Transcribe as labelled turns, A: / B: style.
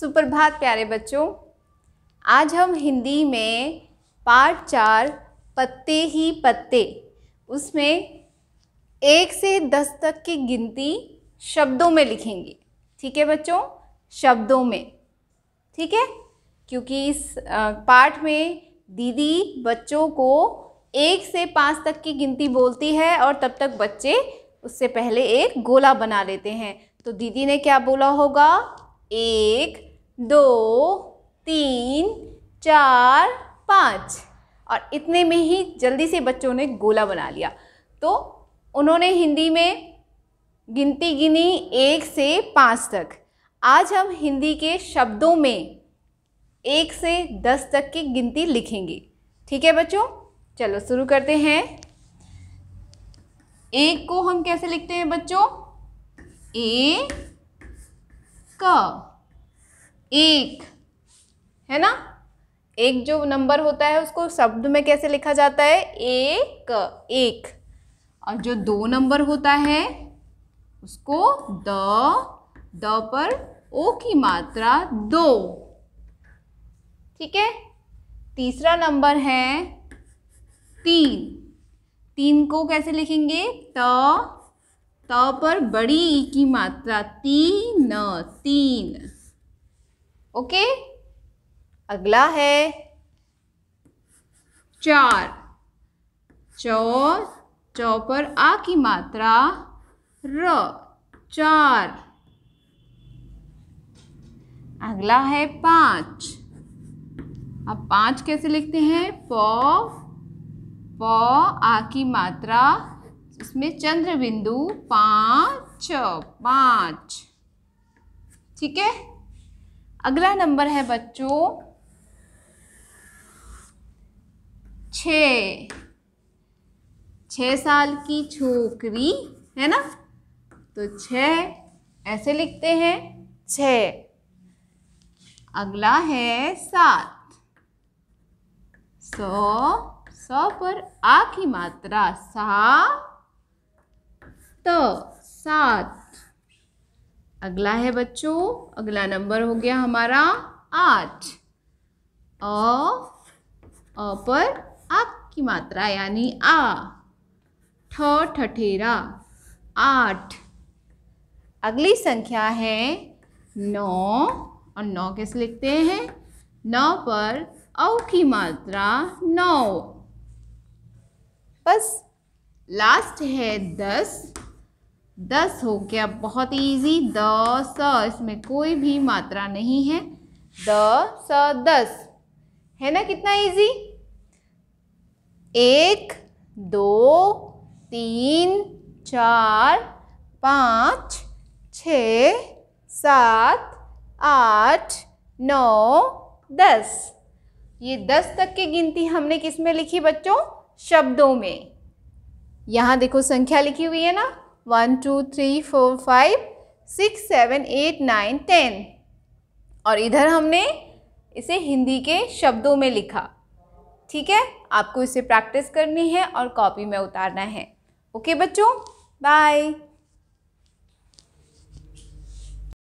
A: सुप्रभात प्यारे बच्चों आज हम हिंदी में पार्ट चार पत्ते ही पत्ते उसमें एक से दस तक की गिनती शब्दों में लिखेंगे ठीक है बच्चों शब्दों में ठीक है क्योंकि इस पार्ट में दीदी बच्चों को एक से पाँच तक की गिनती बोलती है और तब तक बच्चे उससे पहले एक गोला बना लेते हैं तो दीदी ने क्या बोला होगा एक दो तीन चार पाँच और इतने में ही जल्दी से बच्चों ने गोला बना लिया तो उन्होंने हिंदी में गिनती गिनी एक से पाँच तक आज हम हिंदी के शब्दों में एक से दस तक की गिनती लिखेंगे ठीक है बच्चों चलो शुरू करते हैं एक को हम कैसे लिखते हैं बच्चों ए क एक है ना एक जो नंबर होता है उसको शब्द में कैसे लिखा जाता है एक एक और जो दो नंबर होता है उसको द द पर ओ की मात्रा दो ठीक है तीसरा नंबर है तीन तीन को कैसे लिखेंगे त त पर बड़ी ई की मात्रा तीन तीन ओके अगला है चार चौ चौ पर आ की मात्रा र चार अगला है पांच अब पांच कैसे लिखते हैं प आ की मात्रा इसमें चंद्र बिंदु पाँच पाँच ठीक है अगला नंबर है बच्चों छ छ साल की छोकरी है ना तो छ ऐसे लिखते हैं छ अगला है सात सौ सौ पर आ की मात्रा सा त तो सात अगला है बच्चों अगला नंबर हो गया हमारा आठ अ अ पर आ की मात्रा यानी आ ठ ठठेरा आठ अगली संख्या है नौ और नौ कैसे लिखते हैं नौ पर औ की मात्रा नौ बस लास्ट है दस दस हो गया बहुत ईजी द स इसमें कोई भी मात्रा नहीं है द स दस है ना कितना इजी एक दो तीन चार पाँच छ सात आठ नौ दस ये दस तक की गिनती हमने किस में लिखी बच्चों शब्दों में यहाँ देखो संख्या लिखी हुई है ना one two three four five six seven eight nine ten और इधर हमने इसे हिंदी के शब्दों में लिखा ठीक है आपको इसे प्रैक्टिस करनी है और कॉपी में उतारना है ओके बच्चों बाय